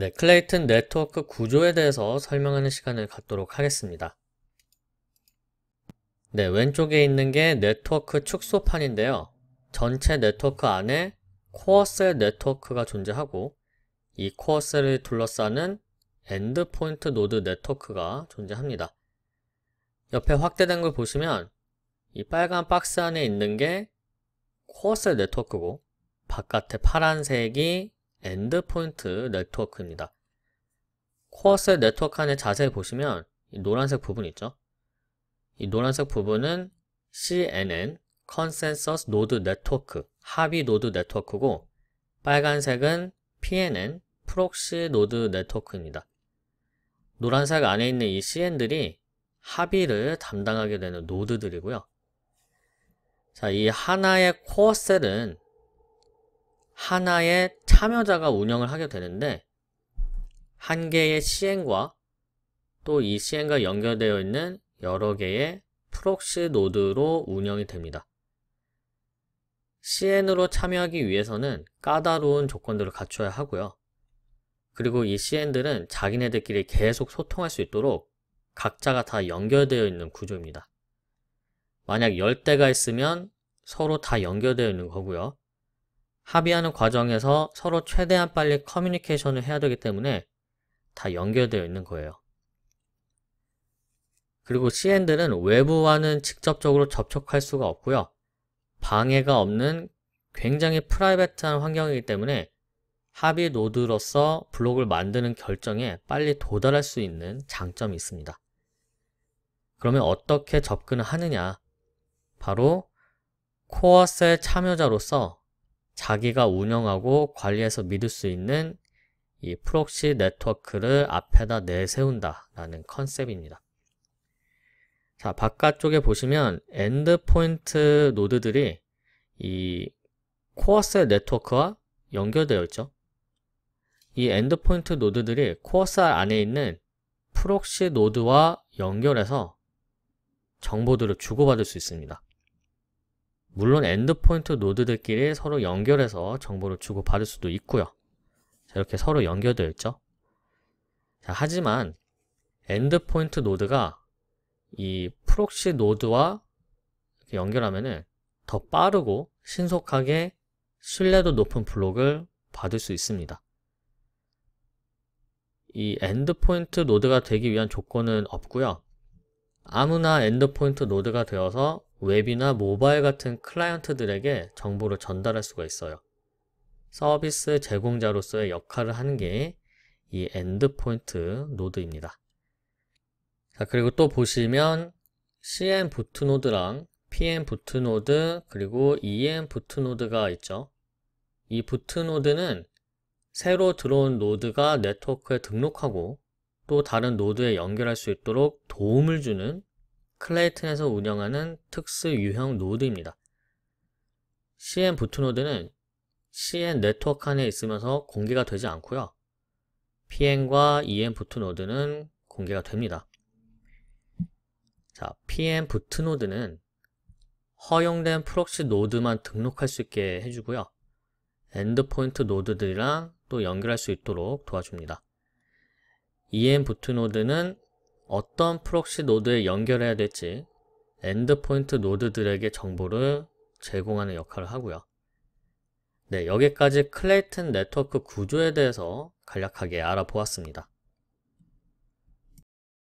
네, 클레이튼 네트워크 구조에 대해서 설명하는 시간을 갖도록 하겠습니다. 네, 왼쪽에 있는 게 네트워크 축소판인데요. 전체 네트워크 안에 코어 셀 네트워크가 존재하고 이 코어 셀을 둘러싸는 엔드포인트 노드 네트워크가 존재합니다. 옆에 확대된 걸 보시면 이 빨간 박스 안에 있는 게 코어 셀 네트워크고 바깥에 파란색이 엔드포인트 네트워크입니다. 코어셋 네트워크 안에 자세히 보시면 노란색 부분 있죠? 이 노란색 부분은 CNN, 컨센서스 노드 네트워크, 합의 노드 네트워크고 빨간색은 PNN, 프록시 노드 네트워크입니다. 노란색 안에 있는 이 CN들이 합의를 담당하게 되는 노드들이고요. 자, 이 하나의 코어셀은 하나의 참여자가 운영을 하게 되는데 한 개의 시행과 또이 시행과 연결되어 있는 여러 개의 프록시 노드로 운영이 됩니다. CN으로 참여하기 위해서는 까다로운 조건들을 갖춰야 하고요. 그리고 이 CN들은 자기네들끼리 계속 소통할 수 있도록 각자가 다 연결되어 있는 구조입니다. 만약 10대가 있으면 서로 다 연결되어 있는 거고요. 합의하는 과정에서 서로 최대한 빨리 커뮤니케이션을 해야 되기 때문에 다 연결되어 있는 거예요. 그리고 CN들은 외부와는 직접적으로 접촉할 수가 없고요. 방해가 없는 굉장히 프라이빗한 환경이기 때문에 합의 노드로서 블록을 만드는 결정에 빨리 도달할 수 있는 장점이 있습니다. 그러면 어떻게 접근을 하느냐? 바로 코어셀 참여자로서 자기가 운영하고 관리해서 믿을 수 있는 이 프록시 네트워크를 앞에다 내세운다라는 컨셉입니다. 자, 바깥쪽에 보시면 엔드포인트 노드들이 이 코어셀 네트워크와 연결되어 있죠. 이 엔드포인트 노드들이 코어셀 안에 있는 프록시 노드와 연결해서 정보들을 주고받을 수 있습니다. 물론 엔드포인트 노드들끼리 서로 연결해서 정보를 주고받을 수도 있고요. 자, 이렇게 서로 연결되어 있죠. 자, 하지만 엔드포인트 노드가 이 프록시 노드와 연결하면더 빠르고 신속하게 신뢰도 높은 블록을 받을 수 있습니다. 이 엔드포인트 노드가 되기 위한 조건은 없고요. 아무나 엔드포인트 노드가 되어서 웹이나 모바일 같은 클라이언트들에게 정보를 전달할 수가 있어요. 서비스 제공자로서의 역할을 하는 게 이 엔드포인트 노드입니다. 자, 그리고 또 보시면 CN 부트 노드랑 PM 부트 노드 그리고 EM 부트 노드가 있죠. 이 부트 노드는 새로 들어온 노드가 네트워크에 등록하고 또 다른 노드에 연결할 수 있도록 도움을 주는 클레이튼에서 운영하는 특수 유형 노드입니다. CN 부트 노드는 CN 네트워크 안에 있으면서 공개가 되지 않고요. PN과 EN 부트 노드는 공개가 됩니다. 자, PN 부트 노드는 허용된 프록시 노드만 등록할 수 있게 해주고요. 엔드포인트 노드들이랑 또 연결할 수 있도록 도와줍니다. EN 부트 노드는 어떤 프록시 노드에 연결해야 될지 엔드포인트 노드들에게 정보를 제공하는 역할을 하고요. 네, 여기까지 클레이튼 네트워크 구조에 대해서 간략하게 알아보았습니다.